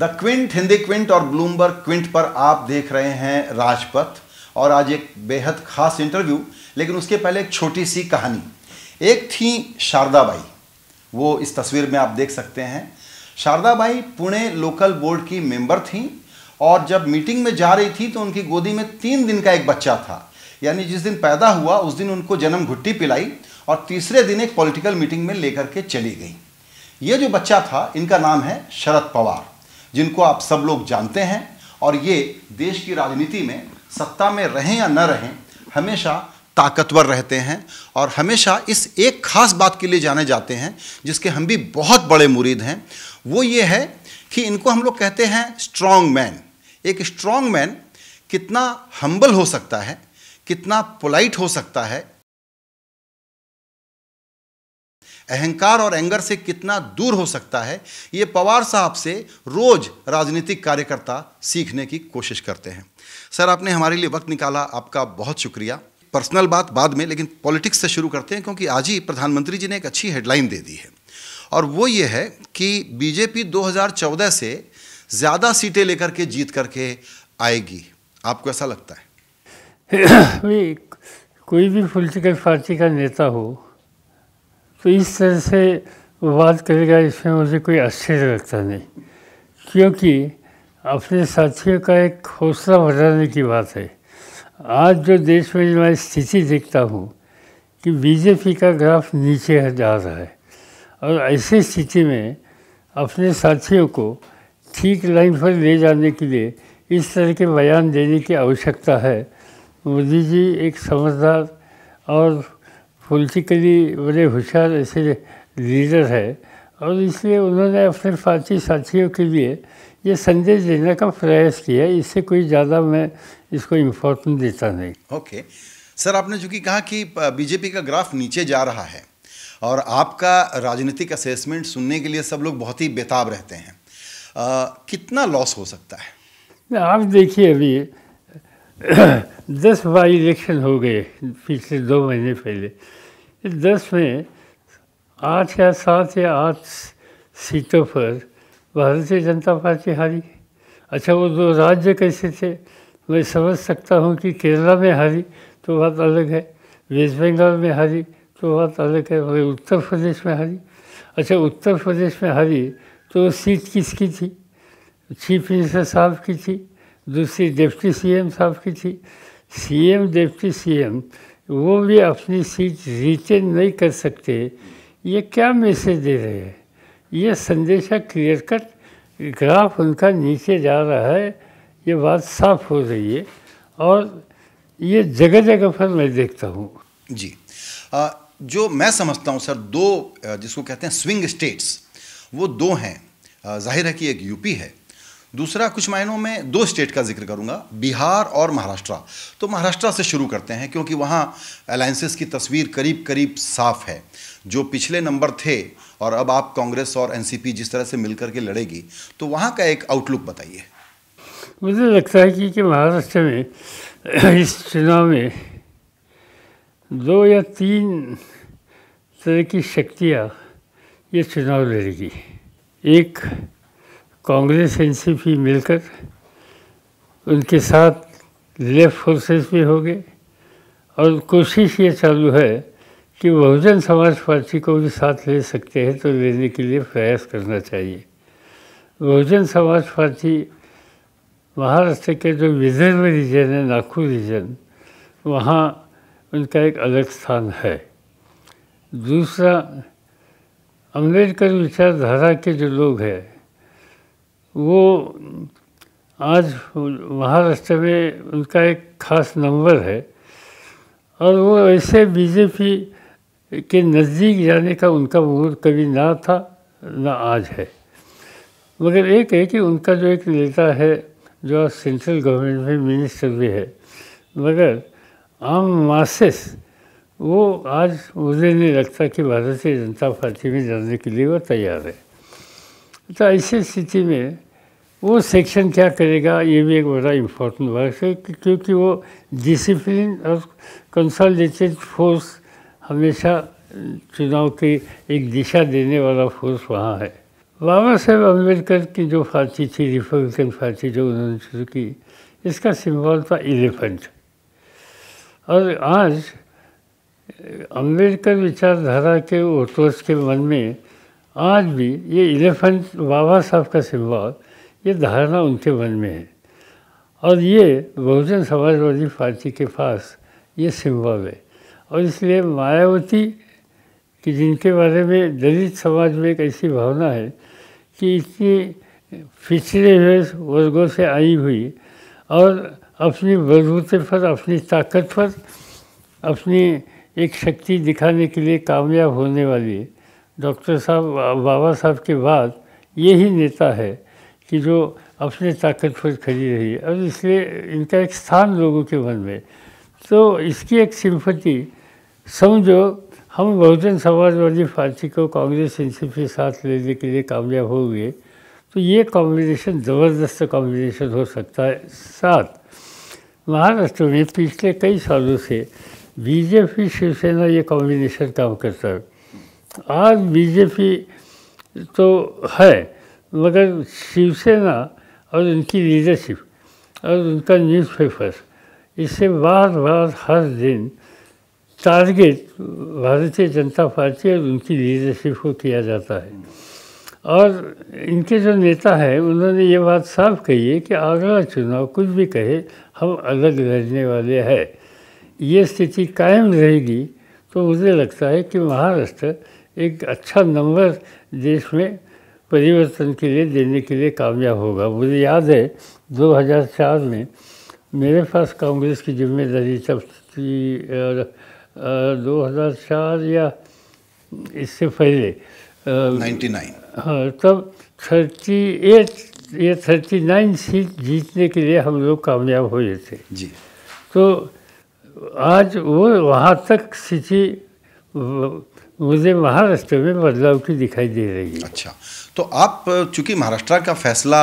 The Quint Hindi Quint और Bloomberg Quint पर आप देख रहे हैं राजपथ और आज एक बेहद खास इंटरव्यू लेकिन उसके पहले एक छोटी सी कहानी एक थी शारदाबाई वो इस तस्वीर में आप देख सकते हैं शारदाबाई पुणे लोकल बोर्ड की मेंबर थी और जब मीटिंग में जा रही थी तो उनकी गोदी में तीन दिन का एक बच्चा था यानी जिस दिन पैदा हुआ उस दिन उनको जन्म घुट्टी पिलाई और तीसरे दिन एक पॉलिटिकल मीटिंग में लेकर के चली गई ये जो बच्चा था इनका नाम है शरद पवार जिनको आप सब लोग जानते हैं और ये देश की राजनीति में सत्ता में रहें या न रहें हमेशा ताकतवर रहते हैं और हमेशा इस एक खास बात के लिए जाने जाते हैं जिसके हम भी बहुत बड़े मुरीद हैं वो ये है कि इनको हम लोग कहते हैं स्ट्रॉन्ग मैन एक स्ट्रॉन्ग मैन कितना हम्बल हो सकता है कितना पोलाइट हो सकता है अहंकार और एंगर से कितना दूर हो सकता है ये पवार साहब से रोज़ राजनीतिक कार्यकर्ता सीखने की कोशिश करते हैं सर आपने हमारे लिए वक्त निकाला आपका बहुत शुक्रिया पर्सनल बात बाद में लेकिन पॉलिटिक्स से शुरू करते हैं क्योंकि आज ही प्रधानमंत्री जी ने एक अच्छी हेडलाइन दे दी है और वो ये है कि बीजेपी 2014 से ज़्यादा सीटें लेकर के जीत करके आएगी आपको ऐसा लगता है कोई भी पॉलिटिकल पार्टी का नेता हो तो इस तरह से वो बात करेगा इसमें मुझे कोई आश्चर्य लगता नहीं क्योंकि अपने साथियों का एक हौसला बढ़ाने की बात है आज जो देश में मैं स्थिति देखता हूँ कि बीजेपी का ग्राफ नीचे जा रहा है और ऐसी स्थिति में अपने साथियों को ठीक लाइन पर ले जाने के लिए इस तरह के बयान देने की आवश्यकता है मोदी जी एक समझदार और पॉलिटिकली बड़े होशियार ऐसे लीडर है और इसलिए उन्होंने अपने पार्टी साथियों के लिए ये संदेश देने का प्रयास किया इससे कोई ज़्यादा मैं इसको इम्पोर्टेंस देता नहीं ओके सर आपने चूँकि कहा कि बीजेपी का ग्राफ नीचे जा रहा है और आपका राजनीतिक असेसमेंट सुनने के लिए सब लोग बहुत ही बेताब रहते हैं आ, कितना लॉस हो सकता है आप देखिए अभी दस बाई इलेक्शन हो गए पिछले दो महीने पहले इस दस में आठ या सात या आठ सीटों पर भारतीय जनता पार्टी हारी अच्छा वो दो राज्य कैसे थे मैं समझ सकता हूँ कि केरला में हारी तो बात अलग है वेस्ट बंगाल में हारी तो बात अलग है मगर उत्तर प्रदेश में हारी अच्छा उत्तर प्रदेश में हारी तो सीट किसकी थी चीफ मिनिस्टर साहब की थी दूसरी डिप्टी सीएम साहब की थी सीएम डिप्टी सीएम वो भी अपनी सीट रिटेन नहीं कर सकते ये क्या मैसेज दे रहे हैं ये संदेशा क्लियर कट ग्राफ उनका नीचे जा रहा है ये बात साफ हो रही है और ये जगह जगह पर मैं देखता हूँ जी आ, जो मैं समझता हूँ सर दो जिसको कहते हैं स्विंग स्टेट्स वो दो हैं जाहिर है कि एक यूपी है दूसरा कुछ मायनों में दो स्टेट का जिक्र करूंगा बिहार और महाराष्ट्र तो महाराष्ट्र से शुरू करते हैं क्योंकि वहाँ अलायंसेस की तस्वीर करीब करीब साफ है जो पिछले नंबर थे और अब आप कांग्रेस और एनसीपी जिस तरह से मिलकर के लड़ेगी तो वहाँ का एक आउटलुक बताइए मुझे लगता है कि, कि महाराष्ट्र में इस चुनाव में दो या तीन तरह की शक्तियाँ ये चुनाव लड़ेगी एक कांग्रेस एनसीपी मिलकर उनके साथ लेफ्ट फोर्सेस भी हो गए और कोशिश ये चालू है कि बहुजन समाज पार्टी को भी साथ ले सकते हैं तो लेने के लिए प्रयास करना चाहिए बहुजन समाज पार्टी महाराष्ट्र के जो विदर्भ रीजन है नागपुर रीजन वहाँ उनका एक अलग स्थान है दूसरा अम्बेडकर विचारधारा के जो लोग हैं वो आज महाराष्ट्र में उनका एक खास नंबर है और वो ऐसे बीजेपी के नज़दीक जाने का उनका मूड कभी ना था ना आज है मगर एक है कि उनका जो एक नेता है जो आज सेंट्रल गवर्नमेंट में मिनिस्टर भी है मगर आम मासेस वो आज मुझे नहीं लगता कि भारतीय जनता पार्टी में जाने के लिए वो तैयार है तो ऐसी स्थिति में वो सेक्शन क्या करेगा ये भी एक बड़ा इम्पोर्टेंट वर्क है क्योंकि वो डिसिप्लिन और कंसोलिडेटेड फोर्स हमेशा चुनाव की एक दिशा देने वाला फोर्स वहाँ है बाबा साहेब अम्बेडकर की जो पार्टी थी रिपब्लिकन पार्टी जो उन्होंने शुरू की इसका सिंबल था एलिफेंट और आज अम्बेडकर विचारधारा के वोटर्स के मन में आज भी ये एलिफेंट बाबा साहब का सिम्बॉल ये धारणा उनके मन में है और ये बहुजन समाजवादी पार्टी के पास ये सिम्बॉल है और इसलिए मायावती कि जिनके बारे में दलित समाज में एक ऐसी भावना है कि इतनी पिछड़े हुए वर्गों से आई हुई और अपनी बलबूते पर अपनी ताकत पर अपनी एक शक्ति दिखाने के लिए कामयाब होने वाली डॉक्टर साहब बाबा साहब के बाद यही नेता है कि जो अपने ताकत पर खड़ी रही और इसलिए इनका एक स्थान लोगों के मन में तो इसकी एक सिंपति समझो हम बहुजन समाजवादी पार्टी को कांग्रेस एनसीपी के साथ लेने के लिए कामयाब हो गए तो ये कॉम्बिनेशन ज़बरदस्त कॉम्बिनेशन हो सकता है साथ महाराष्ट्र में पिछले कई सालों से बीजेपी शिवसेना ये कॉम्बिनेशन काम करता है आज बीजेपी तो है मगर शिवसेना और उनकी लीडरशिप और उनका न्यूज़पेपर इससे बार बार हर दिन टारगेट भारतीय जनता पार्टी और उनकी लीडरशिप को किया जाता है और इनके जो नेता हैं उन्होंने ये बात साफ कही है कि अगला चुनाव कुछ भी कहे हम अलग रहने वाले हैं ये स्थिति कायम रहेगी तो मुझे लगता है कि महाराष्ट्र एक अच्छा नंबर देश में परिवर्तन के लिए देने के लिए कामयाब होगा मुझे याद है 2004 में मेरे पास कांग्रेस की जिम्मेदारी तब थी दो हज़ार चार या इससे पहले नाइन्टी नाइन हाँ तब थर्टी एट या थर्टी नाइन सीट जीतने के लिए हम लोग कामयाब हुए थे जी तो आज वो वहाँ तक स्थिति मुझे महाराष्ट्र में बदलाव की दिखाई दे रही है अच्छा तो आप चूंकि महाराष्ट्र का फैसला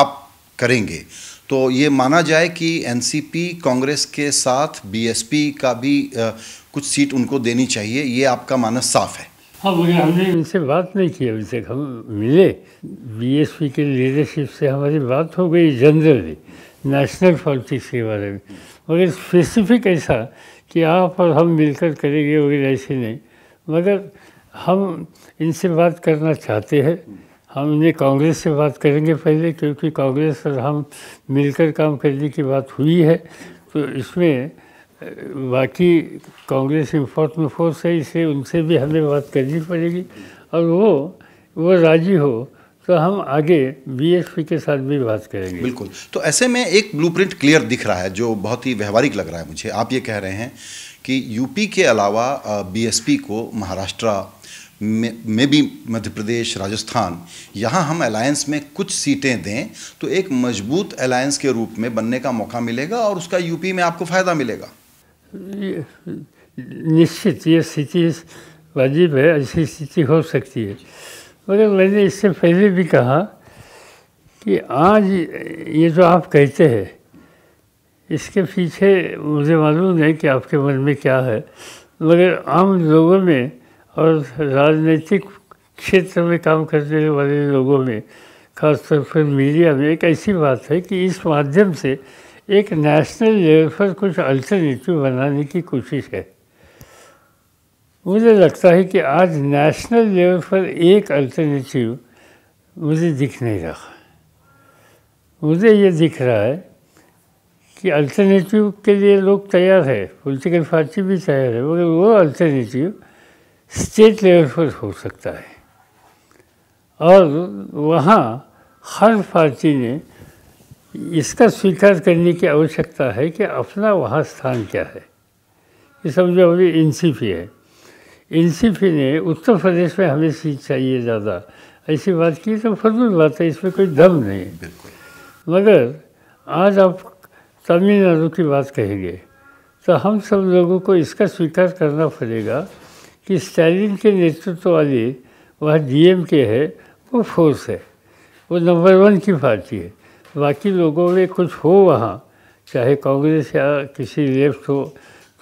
आप करेंगे तो ये माना जाए कि एनसीपी कांग्रेस के साथ बीएसपी का भी आ, कुछ सीट उनको देनी चाहिए ये आपका मानस साफ है हाँ मुझे हमने इनसे बात नहीं की अभी तक हम मिले बीएसपी के लीडरशिप से हमारी बात हो गई जनरली नेशनल पॉलिटिक्स के बारे में मगर स्पेसिफिक ऐसा कि आप और हम मिलकर करेंगे वगैरह ऐसे नहीं मगर हम इनसे बात करना चाहते हैं हम इन्हें कांग्रेस से बात करेंगे पहले क्योंकि कांग्रेस और हम मिलकर काम करने की बात हुई है तो इसमें बाकी कांग्रेस इम्पोर्टेंट फोर्स है इसलिए उनसे भी हमें बात करनी पड़ेगी और वो वो राजी हो तो हम आगे बी के साथ भी बात करेंगे बिल्कुल तो ऐसे में एक ब्लूप्रिंट क्लियर दिख रहा है जो बहुत ही व्यवहारिक लग रहा है मुझे आप ये कह रहे हैं कि यूपी के अलावा बीएसपी को महाराष्ट्र में, में भी मध्य प्रदेश राजस्थान यहाँ हम अलायंस में कुछ सीटें दें तो एक मजबूत अलायंस के रूप में बनने का मौका मिलेगा और उसका यूपी में आपको फ़ायदा मिलेगा निश्चित ये स्थिति वाजिब है ऐसी स्थिति हो सकती है मगर मैंने इससे पहले भी कहा कि आज ये जो आप कहते हैं इसके पीछे मुझे मालूम नहीं कि आपके मन में क्या है मगर आम लोगों में और राजनीतिक क्षेत्र में काम करने वाले लोगों में खासतौर पर मीडिया में एक ऐसी बात है कि इस माध्यम से एक नेशनल लेवल पर कुछ अल्टरनेटिव बनाने की कोशिश है मुझे लगता है कि आज नेशनल लेवल पर एक अल्टरनेटिव मुझे दिख नहीं रहा मुझे ये दिख रहा है कि अल्टरनेटिव के लिए लोग तैयार है पॉलिटिकल पार्टी भी तैयार है मगर वो अल्टरनेटिव स्टेट लेवल पर हो सकता है और वहाँ हर पार्टी ने इसका स्वीकार करने की आवश्यकता है कि अपना वहाँ स्थान क्या है ये समझो अभी एन है एन ने उत्तर प्रदेश में हमें सीट चाहिए ज़्यादा ऐसी बात की तो फजूल बात है इसमें कोई दम नहीं मगर आज आप तमिलनाडु की बात कहेंगे तो हम सब लोगों को इसका स्वीकार करना पड़ेगा कि स्टालिन के नेतृत्व वाली वह के है वो फोर्स है वो नंबर वन की पार्टी है बाकी लोगों में कुछ हो वहाँ चाहे कांग्रेस या किसी लेफ्ट हो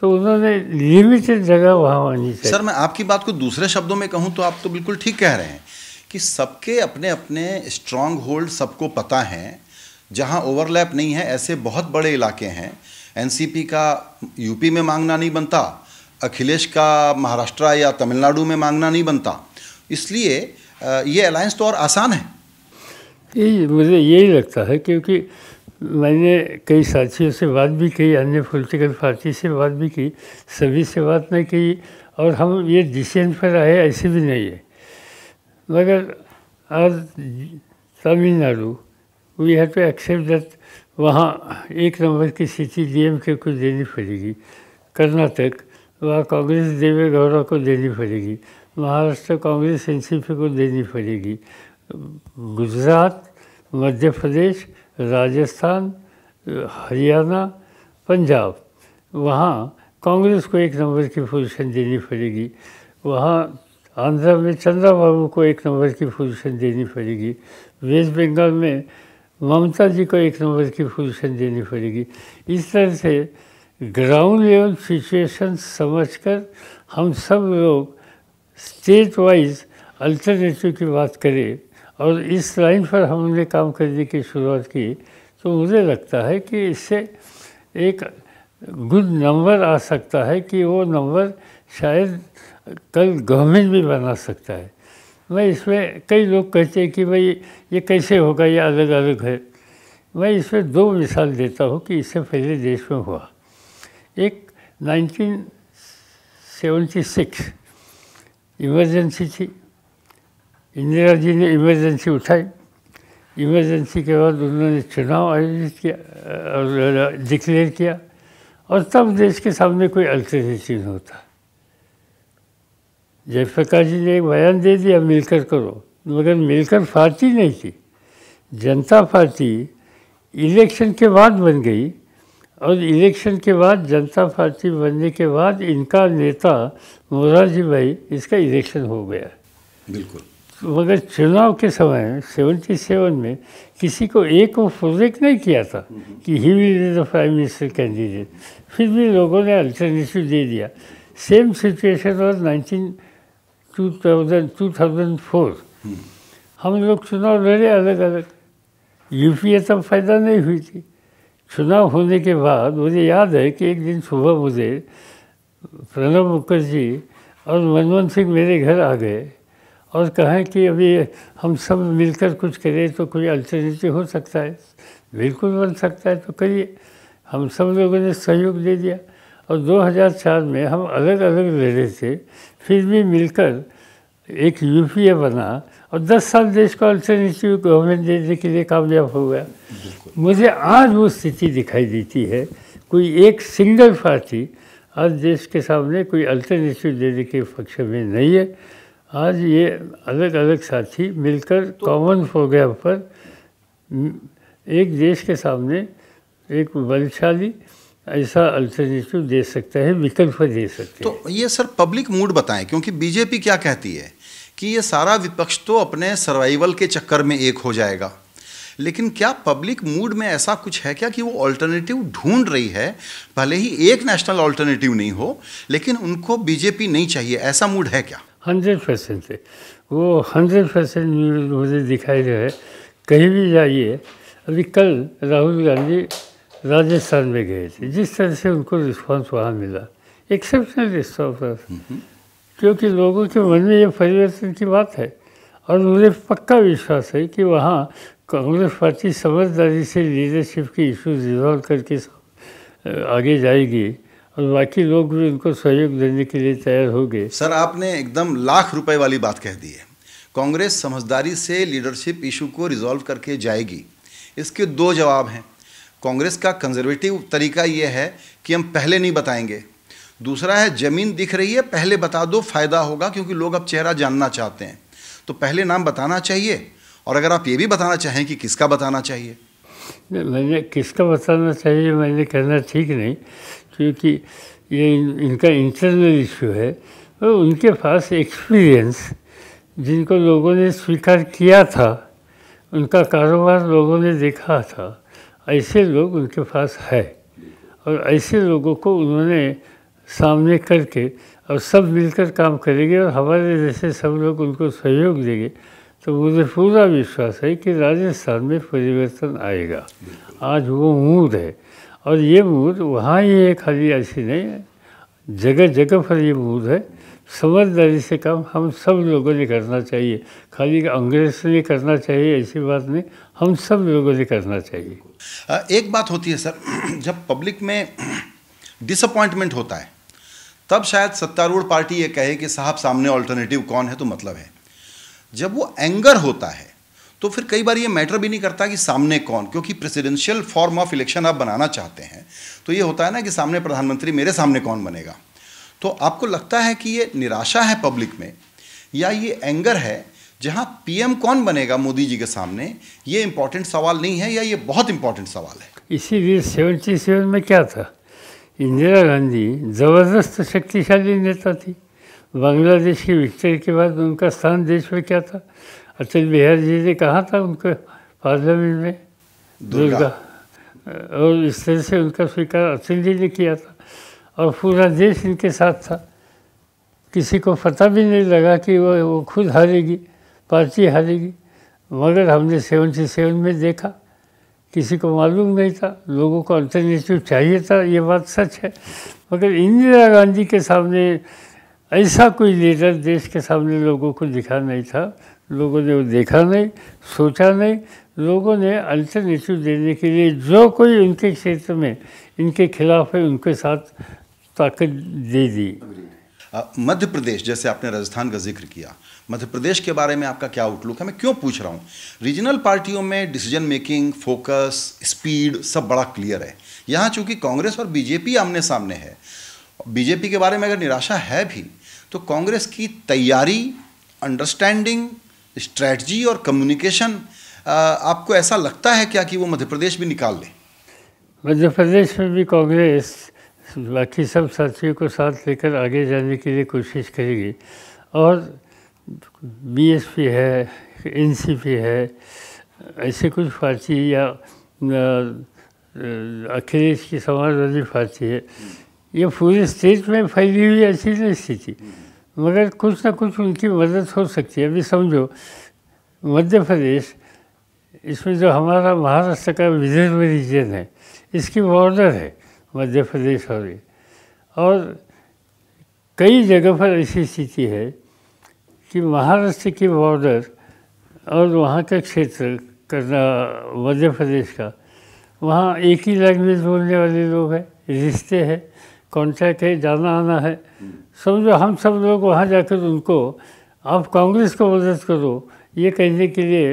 तो उन्होंने लिमिटेड जगह वहाँ होनी चाहिए सर मैं आपकी बात को दूसरे शब्दों में कहूँ तो आप तो बिल्कुल ठीक कह रहे हैं कि सबके अपने अपने स्ट्रांग होल्ड सबको पता हैं जहाँ ओवरलैप नहीं है ऐसे बहुत बड़े इलाके हैं एनसीपी का यूपी में मांगना नहीं बनता अखिलेश का महाराष्ट्र या तमिलनाडु में मांगना नहीं बनता इसलिए ये अलायंस तो और आसान है ये मुझे यही लगता है क्योंकि मैंने कई साथियों से बात भी की अन्य पॉलिटिकल पार्टी से बात भी की सभी से बात नहीं की और हम ये डिसीजन पर आए ऐसे भी नहीं है मगर आज Tamil Nadu we have to accept that वहाँ एक नंबर की सीटें के को देनी पड़ेगी कर्नाटक वहाँ कांग्रेस देवे गौड़ा को देनी पड़ेगी महाराष्ट्र कांग्रेस एन को देनी पड़ेगी गुजरात मध्य प्रदेश राजस्थान हरियाणा पंजाब वहाँ कांग्रेस को एक नंबर की पोजीशन देनी पड़ेगी वहाँ आंध्र में चंद्रबाबू को एक नंबर की पोजीशन देनी पड़ेगी वेस्ट बंगाल में ममता जी को एक नंबर की पोजिशन देनी पड़ेगी इस तरह से ग्राउंड लेवल सिचुएशन समझकर हम सब लोग स्टेट वाइज अल्टरनेटिव की बात करें और इस लाइन पर हमने काम करने की शुरुआत की तो मुझे लगता है कि इससे एक गुड नंबर आ सकता है कि वो नंबर शायद कल गवर्नमेंट भी बना सकता है मैं इसमें कई लोग कहते हैं कि भाई ये कैसे होगा ये अलग अलग है मैं इसमें दो मिसाल देता हूँ कि इससे पहले देश में हुआ एक 1976 इमरजेंसी थी इंदिरा जी ने इमरजेंसी उठाई इमरजेंसी के बाद उन्होंने चुनाव आयोजित किया और डिक्लेयर किया और तब देश के सामने कोई अल्टरनेटिव होता जयप्रकाश जी ने एक बयान दे दिया मिलकर करो मगर मिलकर फारती नहीं थी जनता पार्टी इलेक्शन के बाद बन गई और इलेक्शन के बाद जनता पार्टी बनने के बाद इनका नेता मोरारजी भाई इसका इलेक्शन हो गया बिल्कुल मगर चुनाव के समय सेवेंटी सेवन में किसी को एक वो प्रोजेक्ट नहीं किया था कि he will the prime minister candidate फिर भी लोगों ने अल्टरनेटिव दे दिया सेम सिचुएशन और nineteen two thousand two thousand four हम लोग चुनाव लड़े अलग अलग यूपीए तब फायदा नहीं हुई थी चुनाव होने के बाद मुझे याद है कि एक दिन सुबह मुझे प्रणब मुखर्जी और मनमोहन सिंह मेरे घर आ गए और कहा कि अभी हम सब मिलकर कुछ करें तो कोई अल्टरनेटिव हो सकता है बिल्कुल बन सकता है तो करिए हम सब लोगों ने सहयोग दे दिया और 2004 में हम अलग अलग लड़े थे फिर भी मिलकर एक यूपीए बना और 10 साल देश को अल्टरनेटिव गवर्नमेंट देने के लिए कामयाब हो गया मुझे आज वो स्थिति दिखाई देती है कोई एक सिंगल पार्टी आज देश के सामने कोई अल्टरनेटिव देने के पक्ष में नहीं है आज ये अलग अलग साथी मिलकर तो कॉमन प्रोग्राम पर एक देश के सामने एक बलशाली ऐसा अल्टरनेटिव दे सकता है विकल्प दे सकते तो ये सर पब्लिक मूड बताएं क्योंकि बीजेपी क्या कहती है कि ये सारा विपक्ष तो अपने सर्वाइवल के चक्कर में एक हो जाएगा लेकिन क्या पब्लिक मूड में ऐसा कुछ है क्या कि वो ऑल्टरनेटिव ढूंढ रही है भले ही एक नेशनल ऑल्टरनेटिव नहीं हो लेकिन उनको बीजेपी नहीं चाहिए ऐसा मूड है क्या हंड्रेड परसेंट है वो हंड्रेड परसेंट मुझे दिखाई दे है कहीं भी जाइए अभी कल राहुल गांधी राजस्थान में गए थे जिस तरह से उनको रिस्पांस वहाँ मिला एक्सेप्शनल रिस्पांस क्योंकि लोगों के मन में ये परिवर्तन की बात है और मुझे पक्का विश्वास है कि वहाँ कांग्रेस पार्टी समझदारी से लीडरशिप के इश्यूज रिजॉल्व करके आगे जाएगी और बाकी लोग भी उनको सहयोग देने के लिए तैयार हो गए सर आपने एकदम लाख रुपए वाली बात कह दी है कांग्रेस समझदारी से लीडरशिप इशू को रिजॉल्व करके जाएगी इसके दो जवाब हैं कांग्रेस का कंजर्वेटिव तरीका ये है कि हम पहले नहीं बताएंगे दूसरा है ज़मीन दिख रही है पहले बता दो फ़ायदा होगा क्योंकि लोग अब चेहरा जानना चाहते हैं तो पहले नाम बताना चाहिए और अगर आप ये भी बताना चाहें कि किसका बताना चाहिए मैंने किसका बताना चाहिए मैंने कहना ठीक नहीं क्योंकि ये इन, इनका इंटरनल इशू है और उनके पास एक्सपीरियंस जिनको लोगों ने स्वीकार किया था उनका कारोबार लोगों ने देखा था ऐसे लोग उनके पास है और ऐसे लोगों को उन्होंने सामने करके और सब मिलकर काम करेंगे और हमारे जैसे सब लोग उनको सहयोग देंगे तो मुझे पूरा विश्वास है कि राजस्थान में परिवर्तन आएगा आज वो मूड है और ये मूड वहाँ ही है खाली ऐसी नहीं है जगह जगह पर ये मूड है समझदारी से काम हम सब लोगों ने करना चाहिए खाली अंग्रेज ने करना चाहिए ऐसी बात नहीं हम सब लोगों ने करना चाहिए एक बात होती है सर जब पब्लिक में डिसअपॉइंटमेंट होता है तब शायद सत्तारूढ़ पार्टी ये कहे कि साहब सामने ऑल्टरनेटिव कौन है तो मतलब है जब वो एंगर होता है तो फिर कई बार ये मैटर भी नहीं करता कि सामने कौन क्योंकि प्रेसिडेंशियल फॉर्म ऑफ इलेक्शन आप बनाना चाहते हैं तो ये होता है ना कि सामने प्रधानमंत्री मेरे सामने कौन बनेगा तो आपको लगता है कि ये निराशा है पब्लिक में या ये एंगर है जहाँ पीएम कौन बनेगा मोदी जी के सामने ये इम्पोर्टेंट सवाल नहीं है या ये बहुत इम्पोर्टेंट सवाल है इसीलिए सेवेंटी सेवन में क्या था इंदिरा गांधी ज़बरदस्त शक्तिशाली नेता थी बांग्लादेश की विक्ट्री के बाद उनका स्थान देश में क्या था अटल बिहारी जी ने कहा था उनके पार्लियामेंट में दुर्गा और इस तरह से उनका स्वीकार अटल जी ने किया था और पूरा देश इनके साथ था किसी को पता भी नहीं लगा कि वो वो खुद हारेगी पार्टी हारेगी मगर हमने सेवेंटी सेवन में देखा किसी को मालूम नहीं था लोगों को अल्टरनेटिव चाहिए था ये बात सच है मगर इंदिरा गांधी के सामने ऐसा कोई लीडर देश के सामने लोगों को दिखा नहीं था लोगों ने वो देखा नहीं सोचा नहीं लोगों ने अल्टरनेटिव देने के लिए जो कोई उनके क्षेत्र में इनके खिलाफ है उनके साथ ताकत दे दी मध्य प्रदेश जैसे आपने राजस्थान का जिक्र किया मध्य प्रदेश के बारे में आपका क्या आउटलुक है मैं क्यों पूछ रहा हूँ रीजनल पार्टियों में डिसीजन मेकिंग फोकस स्पीड सब बड़ा क्लियर है यहाँ चूंकि कांग्रेस और बीजेपी आमने सामने है बीजेपी के बारे में अगर निराशा है भी तो कांग्रेस की तैयारी अंडरस्टैंडिंग स्ट्रैटी और कम्युनिकेशन आपको ऐसा लगता है क्या कि वो मध्य प्रदेश भी निकाल ले मध्य प्रदेश में भी कांग्रेस बाकी सब साथियों को साथ लेकर आगे जाने के लिए कोशिश करेगी और बीएसपी है एनसीपी है ऐसे कुछ पार्टी या अखिलेश की समाजवादी पार्टी है ये पूरे स्टेट में फैली हुई ऐसी नहीं स्थिति मगर कुछ ना कुछ उनकी मदद हो सकती है अभी समझो मध्य प्रदेश इसमें जो हमारा महाराष्ट्र का विदर्भ रीजन है इसकी बॉर्डर है मध्य प्रदेश और और कई जगह पर ऐसी स्थिति है कि महाराष्ट्र की बॉर्डर और वहाँ का क्षेत्र करना मध्य प्रदेश का वहाँ एक ही लैंग्वेज बोलने वाले लोग हैं रिश्ते हैं कॉन्टैक्ट है जाना आना है समझो हम सब लोग वहाँ जाकर उनको आप कांग्रेस को मदद करो ये कहने के लिए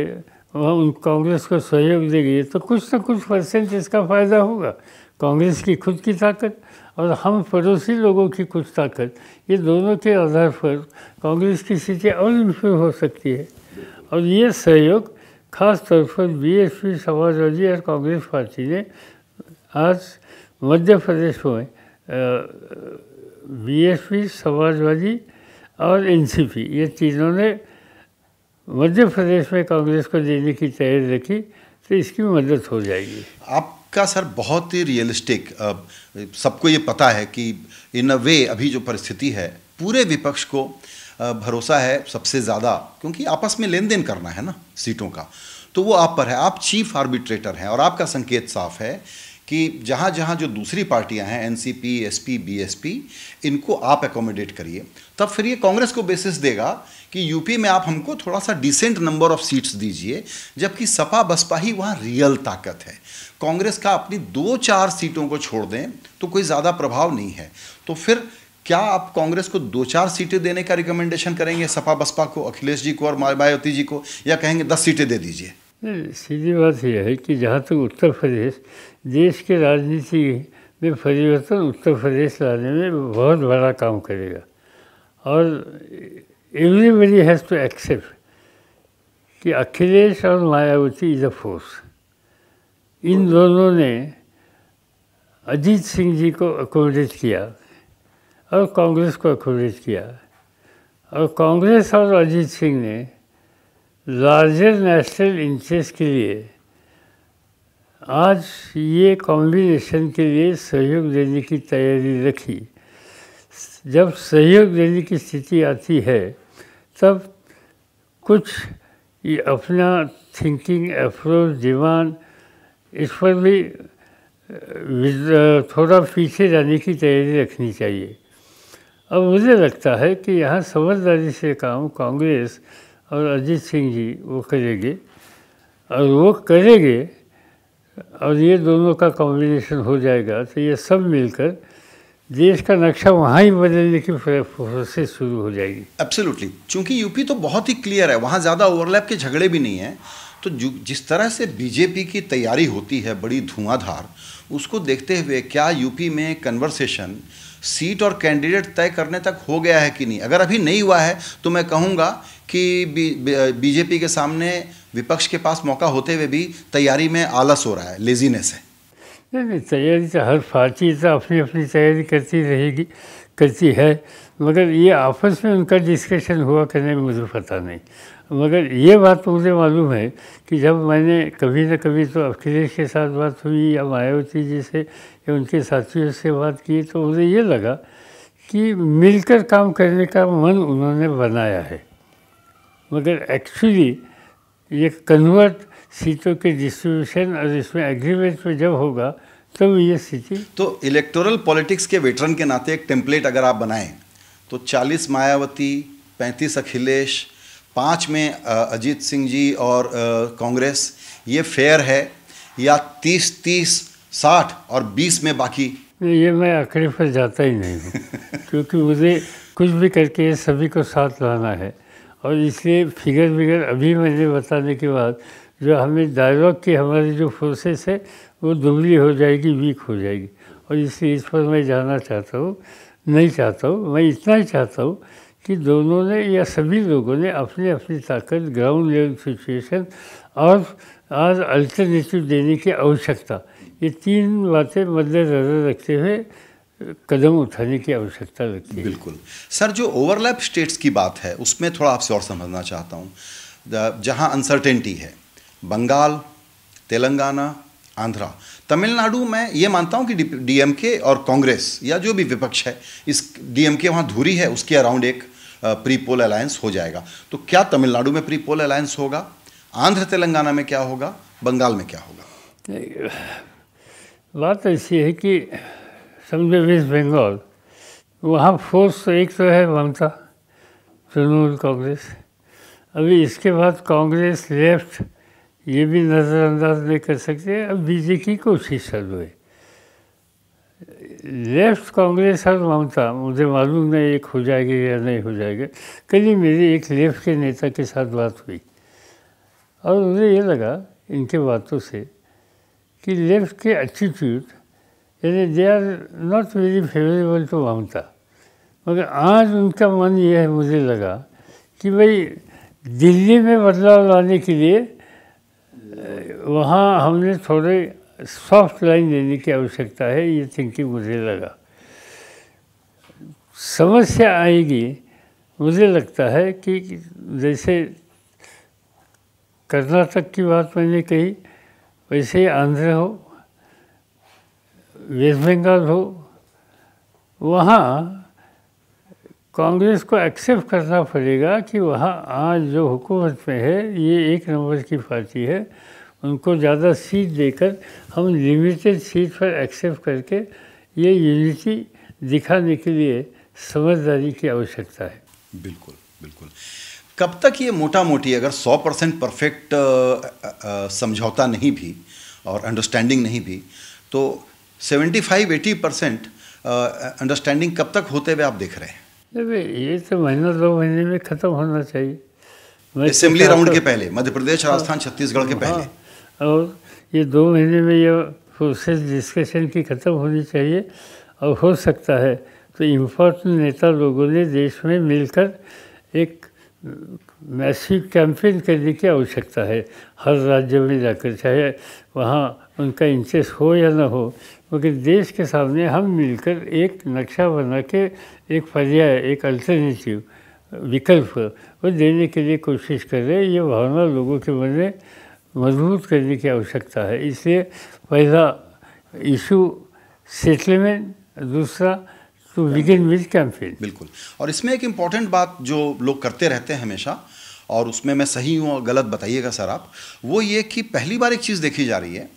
वहाँ उन कांग्रेस को सहयोग देगी तो कुछ ना कुछ परसेंट इसका फ़ायदा होगा कांग्रेस की खुद की ताकत और हम पड़ोसी लोगों की कुछ ताकत ये दोनों के आधार पर कांग्रेस की सीटें और इन्फ्लू हो सकती है और ये सहयोग खास तौर पर बीएसपी समाजवादी और कांग्रेस पार्टी ने आज मध्य प्रदेश में बीएसपी समाजवादी और एनसीपी ये तीनों ने मध्य प्रदेश में कांग्रेस को देने की तैयारी रखी तो इसकी मदद हो जाएगी आप का सर बहुत ही रियलिस्टिक सबको ये पता है कि इन अ वे अभी जो परिस्थिति है पूरे विपक्ष को भरोसा है सबसे ज़्यादा क्योंकि आपस में लेन देन करना है ना सीटों का तो वो आप पर है आप चीफ आर्बिट्रेटर हैं और आपका संकेत साफ है कि जहाँ जहाँ जो दूसरी पार्टियाँ हैं N C P S P B S P इनको आप एकोमोडेट करिए तब फिर ये कांग्रेस को बेसिस देगा कि यूपी में आप हमको थोड़ा सा डिसेंट नंबर ऑफ सीट्स दीजिए जबकि सपा बसपा ही वहाँ रियल ताकत है कांग्रेस का अपनी दो चार सीटों को छोड़ दें तो कोई ज़्यादा प्रभाव नहीं है तो फिर क्या आप कांग्रेस को दो चार सीटें देने का रिकमेंडेशन करेंगे सपा बसपा को अखिलेश जी को और मायावती जी को या कहेंगे दस सीटें दे दीजिए सीधी बात यह है कि जहाँ तक तो उत्तर प्रदेश देश के राजनीति में परिवर्तन उत्तर प्रदेश लाने में बहुत बड़ा काम करेगा और एवरीबडी हैज़ टू एक्सेप्ट कि अखिलेश और Mayawati is a force in दोनों ने अजीत सिंह जी को अकोमोडेट किया और कांग्रेस को अकोमोडेट किया और कांग्रेस और अजीत सिंह ने लार्जर नेशनल इंटरेस्ट के लिए आज ये कॉम्बिनेशन के लिए सहयोग देने की तैयारी रखी जब सहयोग देने की स्थिति आती है तब कुछ ये अपना थिंकिंग अप्रोच डिमांड इस पर भी थोड़ा पीछे जाने की तैयारी रखनी चाहिए अब मुझे लगता है कि यहाँ समझदारी से काम कांग्रेस और अजीत सिंह जी वो करेंगे और वो करेंगे और ये दोनों का कॉम्बिनेशन हो जाएगा तो ये सब मिलकर देश का नक्शा वहाँ ही बदलने की प्रोसेस शुरू हो जाएगी एब्सोल्युटली क्योंकि यूपी तो बहुत ही क्लियर है वहाँ ज़्यादा ओवरलैप के झगड़े भी नहीं हैं तो जिस तरह से बीजेपी की तैयारी होती है बड़ी धुआंधार उसको देखते हुए क्या यूपी में कन्वर्सेशन सीट और कैंडिडेट तय करने तक हो गया है कि नहीं अगर अभी नहीं हुआ है तो मैं कहूँगा कि बीजेपी के सामने विपक्ष के पास मौका होते हुए भी तैयारी में आलस हो रहा है लेजीनेस है नहीं नहीं तैयारी तो हर पार्टी तो अपनी अपनी तैयारी करती रहेगी करती है मगर ये आपस में उनका डिस्कशन हुआ करने में मुझे पता नहीं मगर ये बात तो मुझे मालूम है कि जब मैंने कभी ना कभी तो अखिलेश के साथ बात हुई या मायावती जी से या उनके साथियों से बात की तो मुझे ये लगा कि मिलकर काम करने का मन उन्होंने बनाया है मगर एक्चुअली ये कन्वर्ट सीटों के डिस्ट्रीब्यूशन और इसमें एग्रीमेंट में जब होगा तब तो ये स्थिति तो इलेक्टोरल पॉलिटिक्स के वेटरन के नाते एक टेम्पलेट अगर आप बनाएं तो 40 मायावती 35 अखिलेश पाँच में अजीत सिंह जी और कांग्रेस ये फेयर है या तीस तीस साठ और बीस में बाकी ये मैं आखिर पर जाता ही नहीं हूँ क्योंकि मुझे कुछ भी करके सभी को साथ लाना है और इसलिए फिगर विगर अभी मैंने बताने के बाद जो हमें डायलॉग की हमारी जो फोर्सेस है वो दुबली हो जाएगी वीक हो जाएगी और इसलिए इस पर मैं जाना चाहता हूँ नहीं चाहता हूँ मैं इतना ही चाहता हूँ कि दोनों ने या सभी लोगों ने अपनी अपनी ताकत ग्राउंड लेवल सिचुएशन और आज अल्टरनेटिव देने की आवश्यकता ये तीन बातें मद्देनजर रखते हुए कदम उठाने की आवश्यकता लगती है बिल्कुल सर जो ओवरलैप स्टेट्स की बात है उसमें थोड़ा आपसे और समझना चाहता हूँ जहाँ अनसर्टेनिटी है बंगाल तेलंगाना आंध्रा तमिलनाडु में ये मानता हूँ कि डीएमके और कांग्रेस या जो भी विपक्ष है इस डीएमके वहाँ धूरी है उसके अराउंड एक प्री पोल अलायंस हो जाएगा तो क्या तमिलनाडु में प्री पोल अलायंस होगा आंध्र तेलंगाना में क्या होगा बंगाल में क्या होगा बात तो ऐसी है कि समझे वेस्ट बंगाल वहाँ फोर्स तो एक तो है ममता तृणमूल कांग्रेस अभी इसके बाद कांग्रेस लेफ्ट ये भी नज़रअंदाज नहीं कर सकते अब बीजेपी कोशिश चालू है लेफ्ट कांग्रेस वहाँ था मुझे मालूम नहीं एक हो जाएगी या नहीं हो जाएगा कल मेरी एक लेफ्ट के नेता के साथ बात हुई और मुझे ये लगा इनके बातों से कि लेफ्ट के एटीट्यूड यानी they are not very favourable to Mamata मगर आज उनका मन यह है मुझे लगा कि भाई दिल्ली में बदलाव लाने के लिए वहाँ हमने थोड़े सॉफ्ट लाइन देने की आवश्यकता है ये थिंकिंग मुझे लगा समस्या आएगी मुझे लगता है कि जैसे कर्नाटक की बात मैंने कही वैसे आंध्र हो वेस्ट बंगाल हो वहाँ कांग्रेस को एक्सेप्ट करना पड़ेगा कि वहाँ आज जो हुकूमत में है ये एक नंबर की पार्टी है उनको ज़्यादा सीट देकर हम लिमिटेड सीट पर एक्सेप्ट करके ये यूनिटी दिखाने के लिए समझदारी की आवश्यकता है बिल्कुल बिल्कुल कब तक ये मोटा मोटी अगर 100 परसेंट परफेक्ट समझौता नहीं भी और अंडरस्टैंडिंग नहीं भी तो 75 80 परसेंट अंडरस्टैंडिंग कब तक होते हुए आप देख रहे हैं ये तो महीना दो महीने में ख़त्म होना चाहिए असेंबली राउंड तो के पहले मध्य प्रदेश हाँ। राजस्थान छत्तीसगढ़ के हाँ। पहले और ये दो महीने में ये प्रोसेस डिस्कशन की ख़त्म होनी चाहिए और हो सकता है तो इम्पोर्टेंट नेता लोगों ने देश में मिलकर एक मैसिव कैंपेन करने की आवश्यकता है हर राज्य में जाकर चाहे वहाँ उनका इंटरेस्ट हो या ना हो मगर देश के सामने हम मिलकर एक नक्शा बना के एक पर्याय एक अल्टरनेटिव विकल्प वो देने के लिए कोशिश कर रहे ये भावना लोगों के मन में मजबूत करने की आवश्यकता है इसलिए पहला इशू सेटलमेंट दूसरा टू बिगिन विद कैंपेन बिल्कुल और इसमें एक इम्पॉर्टेंट बात जो लोग करते रहते हैं हमेशा और उसमें मैं सही हूँ और गलत बताइएगा सर आप वो ये कि पहली बार एक चीज़ देखी जा रही है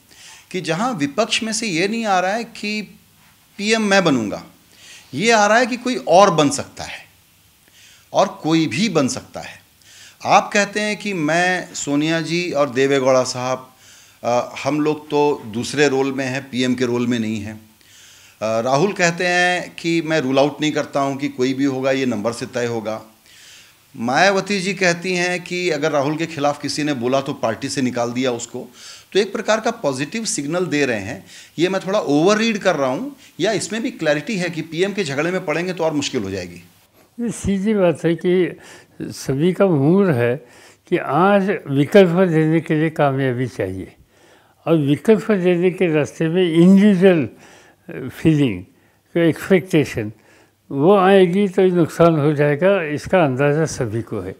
कि जहाँ विपक्ष में से ये नहीं आ रहा है कि पीएम मैं बनूंगा ये आ रहा है कि कोई और बन सकता है और कोई भी बन सकता है आप कहते हैं कि मैं सोनिया जी और देवेगौड़ा साहब हम लोग तो दूसरे रोल में हैं पीएम के रोल में नहीं हैं राहुल कहते हैं कि मैं रूल आउट नहीं करता हूं कि कोई भी होगा ये नंबर से तय होगा मायावती जी कहती हैं कि अगर राहुल के खिलाफ किसी ने बोला तो पार्टी से निकाल दिया उसको तो एक प्रकार का पॉजिटिव सिग्नल दे रहे हैं ये मैं थोड़ा ओवर रीड कर रहा हूँ या इसमें भी क्लैरिटी है कि पीएम के झगड़े में पड़ेंगे तो और मुश्किल हो जाएगी सीधी बात है कि सभी का मूड है कि आज विकल्प देने के लिए कामयाबी चाहिए और विकल्प देने के रास्ते में इंडिविजुअल फीलिंग एक्सपेक्टेशन वो आएगी तो नुकसान हो जाएगा इसका अंदाज़ा सभी को है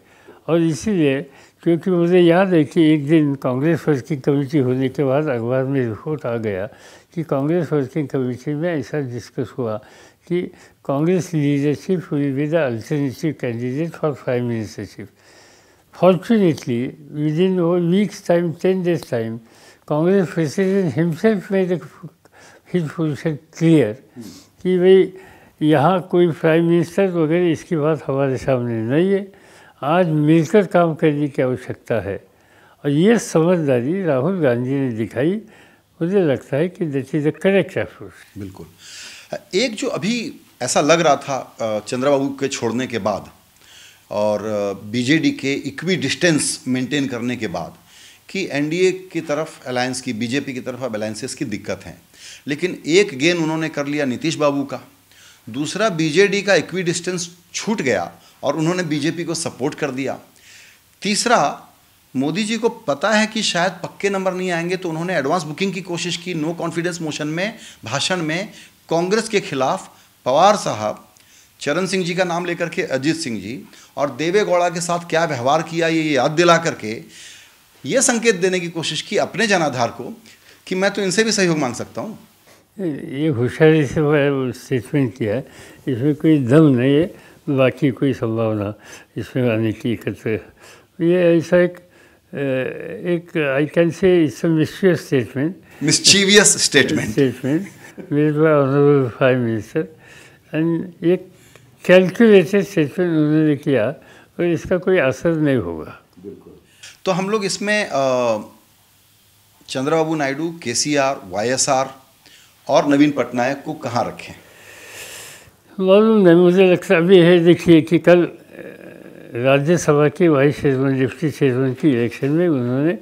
और इसीलिए क्योंकि मुझे याद है कि एक दिन कांग्रेस वर्किंग कमेटी होने के बाद अखबार में रिपोर्ट आ गया कि कांग्रेस वर्किंग कमेटी में ऐसा डिस्कस हुआ कि Congress leadership will be the alternative candidate for prime ministership fortunately within weeks time ten days time Congress president himself made his position clear कि भाई यहाँ कोई प्राइम मिनिस्टर वगैरह इसकी बात हमारे सामने नहीं है आज मिलकर काम करने की आवश्यकता है और ये समझदारी राहुल गांधी ने दिखाई मुझे लगता है कि that is the correct approach बिल्कुल एक जो अभी ऐसा लग रहा था चंद्रबाबू के छोड़ने के बाद और बीजेडी के इक्वी डिस्टेंस मेंटेन करने के बाद कि एनडीए की तरफ अलायंस की बीजेपी की तरफ अब अलायंसेस की दिक्कत है लेकिन एक गेन उन्होंने कर लिया नीतीश बाबू का दूसरा बीजेडी का इक्वी डिस्टेंस छूट गया और उन्होंने बीजेपी को सपोर्ट कर दिया तीसरा मोदी जी को पता है कि शायद पक्के नंबर नहीं आएंगे तो उन्होंने एडवांस बुकिंग की कोशिश की नो कॉन्फिडेंस मोशन में भाषण में कांग्रेस के खिलाफ पवार साहब चरण सिंह जी का नाम लेकर के अजीत सिंह जी और देवे गौड़ा के साथ क्या व्यवहार किया ये याद दिला करके ये संकेत देने की कोशिश की अपने जनाधार को कि मैं तो इनसे भी सहयोग मांग सकता हूँ ये होशियारी से स्टेटमेंट किया है इसमें कोई दम नहीं है बाकी कोई संभावना इसमें आने की ये ऐसा एक एक I can say it's mysterious statement mysterious statement statement made by Honorable Prime and ये कैलकुलेटेड सेशन उन्होंने किया और इसका कोई असर नहीं होगा तो हम लोग इसमें Chandrababu Naidu K C R Y S R और नवीन पटनायक को कहाँ रखें मालूम नहीं मुझे लगता अभी है देखिए कि कल राज्यसभा के वाइस चेयरमैन डिप्टी चेयरमैन की इलेक्शन में उन्होंने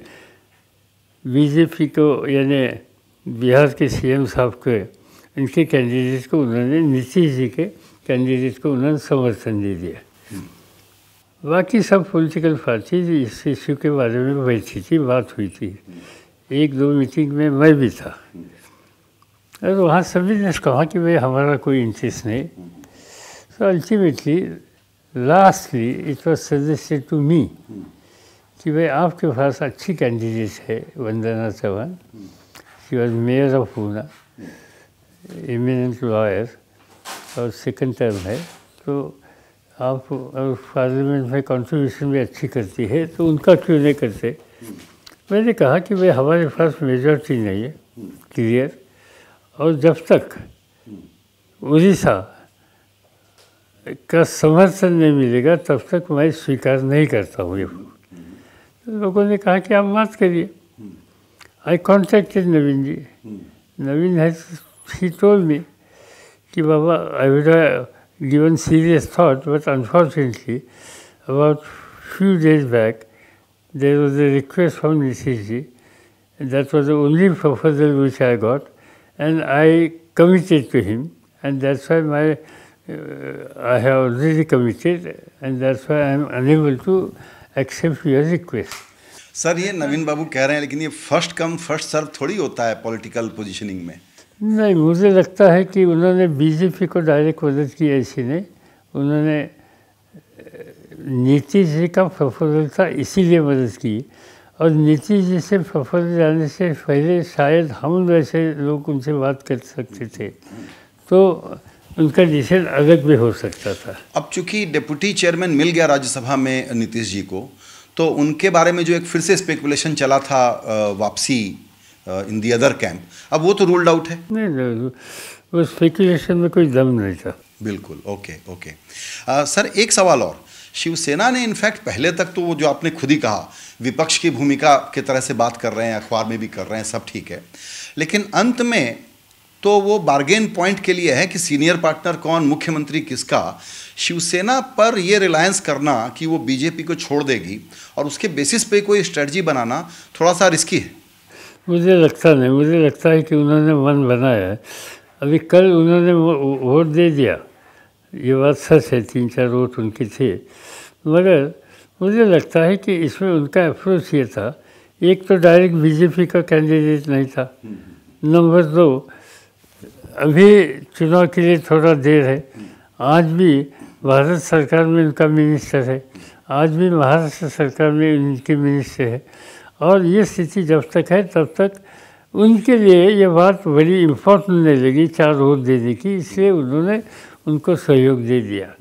बीजेपी को यानी बिहार के सीएम साहब के इनके कैंडिडेट को उन्होंने नीतीश जी के कैंडिडेट को उन्होंने समर्थन दे दिया बाकी सब पॉलिटिकल पार्टीज इस इश्यू के बारे में बैठी थी बात हुई थी एक दो मीटिंग में मैं भी था और वहाँ सभी ने कहा कि भाई हमारा कोई इंटरेस्ट नहीं so ultimately lastly it was suggested to me कि भाई आपके पास अच्छी कैंडिडेट है Vandana Chauhan She was mayor of Pune, eminent lawyer, और सेकंड टर्म है तो आप पार्लियामेंट में कॉन्ट्रीब्यूशन भी अच्छी करती है तो उनका क्यों नहीं करते मैंने कहा कि भाई हमारे पास मेजोरिटी नहीं है क्लियर और जब तक उड़ीसा का समर्थन नहीं मिलेगा तब तक मैं स्वीकार नहीं करता हूँ ये तो लोगों ने कहा कि आप मत करिए I contacted Navinji. Hmm. Navin has, he told me, Ki Baba, I would have given serious thought, but unfortunately, about few days back, there was a request from Nishiji. That was the only proposal which I got, and I committed to him, and that's why my uh, I have already committed, and that's why I am unable to accept your request. Sir ये नवीन बाबू कह रहे हैं लेकिन ये first come first serve थोड़ी होता है political positioning में नहीं मुझे लगता है कि उन्होंने बीजेपी को डायरेक्ट मदद की ऐसी नहीं उन्होंने नीतीश जी का प्रपोजल था इसीलिए मदद की और नीतीश जी से प्रपोजल जाने से पहले शायद हम वैसे लोग उनसे बात कर सकते थे तो उनका डिसीजन अलग भी हो सकता था अब चूंकि डिप्टी चेयरमैन मिल गया राज्यसभा में नीतीश जी को तो उनके बारे में जो एक फिर से स्पेकुलेशन चला था वापसी इन दी अदर कैंप अब वो तो रूल्ड आउट है नहीं नहीं वो स्पेकुलेशन में कोई दम नहीं था बिल्कुल ओके ओके आ, सर एक सवाल और शिवसेना ने इनफैक्ट पहले तक तो वो जो आपने खुद ही कहा विपक्ष की भूमिका के तरह से बात कर रहे हैं अखबार में भी कर रहे हैं सब ठीक है लेकिन अंत में तो वो बार्गेन पॉइंट के लिए है कि सीनियर पार्टनर कौन मुख्यमंत्री किसका शिवसेना पर ये रिलायंस करना कि वो बीजेपी को छोड़ देगी और उसके बेसिस पे कोई स्ट्रेटजी बनाना थोड़ा सा रिस्की है मुझे लगता नहीं मुझे लगता है कि उन्होंने मन बनाया है अभी कल उन्होंने वोट दे दिया ये बात सच है तीन चार वोट उनके थे मगर मुझे लगता है कि इसमें उनका अप्रोच ये था एक तो डायरेक्ट बीजेपी का कैंडिडेट नहीं था नंबर हम्म। दो अभी चुनाव के लिए थोड़ा देर है आज भी भारत सरकार में उनका मिनिस्टर है आज भी महाराष्ट्र सरकार में उनके मिनिस्टर है और ये स्थिति जब तक है तब तक उनके लिए ये बात बड़ी इम्पोर्टेंट नहीं लगी चार वोट देने की इसलिए उन्होंने उनको सहयोग दे दिया